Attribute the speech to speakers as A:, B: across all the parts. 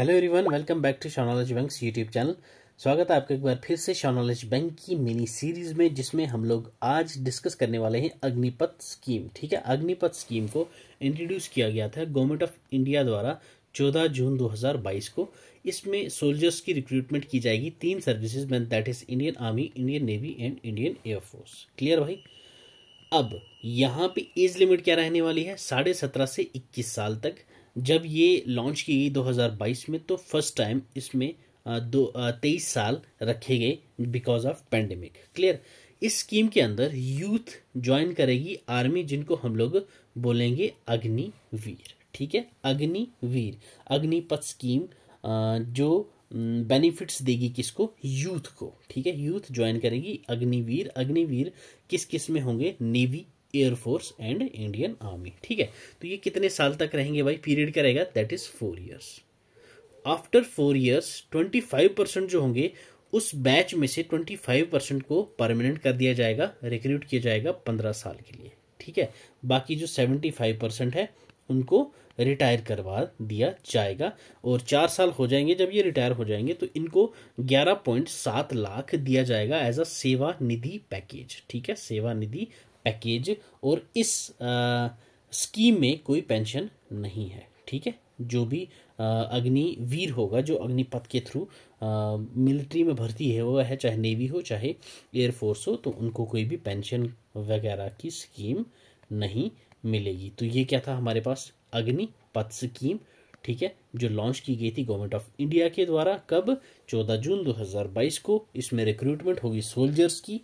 A: hello everyone welcome back to शॉनॉलेज bank YouTube channel स्वागत है आपका एक बार फिर से शॉनॉलेज बैंक की मिनी सीरीज में जिसमें हम लोग आज डिस्कस करने वाले हैं अग्निपथ स्कीम ठीक है अग्निपथ स्कीम को इंट्रोड्यूस किया गया था गवर्नमेंट ऑफ इंडिया द्वारा 14 जून 2022 को इसमें सोल्जर्स की रिक्रूटमेंट की जाएगी तीन सर्विसेज मैन that is Indian Army Indian Navy and Indian Air Force clear भाई अब यहाँ पे एज लिमिट क्या रहने वाली है साढ़े सत्रह से इक्कीस साल तक जब ये लॉन्च की गई 2022 में तो फर्स्ट टाइम इसमें दो तेईस साल रखे गए बिकॉज ऑफ पेंडेमिक क्लियर इस स्कीम के अंदर यूथ ज्वाइन करेगी आर्मी जिनको हम लोग बोलेंगे अग्निवीर ठीक है अग्निवीर अग्निपथ स्कीम जो बेनिफिट्स देगी किसको यूथ को ठीक है यूथ ज्वाइन करेगी अग्निवीर अग्निवीर किस किस में होंगे Navy Air Force and Indian Army ठीक है तो ये कितने साल तक रहेंगे भाई पीरियड का रहेगा that is four years after four years twenty five percent जो होंगे उस बैच में से ट्वेंटी फाइव परसेंट को परमानेंट कर दिया जाएगा रिक्रूट किया जाएगा पंद्रह साल के लिए ठीक है बाकी जो सेवेंटी फाइव परसेंट है उनको रिटायर करवा दिया जाएगा और चार साल हो जाएंगे जब ये रिटायर हो जाएंगे तो इनको ग्यारह पॉइंट सात लाख दिया जाएगा एज अ सेवा निधि पैकेज ठीक है सेवा निधि पैकेज और इस आ, स्कीम में कोई पेंशन नहीं है ठीक है जो भी अग्निवीर होगा जो अग्निपथ के थ्रू मिलिट्री में भर्ती है वो है चाहे नेवी हो चाहे एयरफोर्स हो तो उनको कोई भी पेंशन वगैरह की स्कीम नहीं मिलेगी तो ये क्या था हमारे पास अग्नि पथ स्कीम ठीक है जो लॉन्च की गई थी गवर्नमेंट ऑफ इंडिया के द्वारा कब 14 जून 2022 को इसमें रिक्रूटमेंट होगी सोल्जर्स की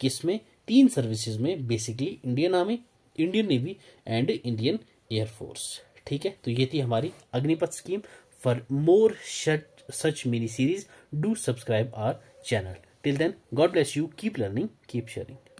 A: किसमें तीन सर्विसेज में basically Indian Army Indian Navy and Indian Air Force ठीक है तो ये थी हमारी Agnipath scheme for more such mini series do subscribe our channel till then God bless you keep learning keep sharing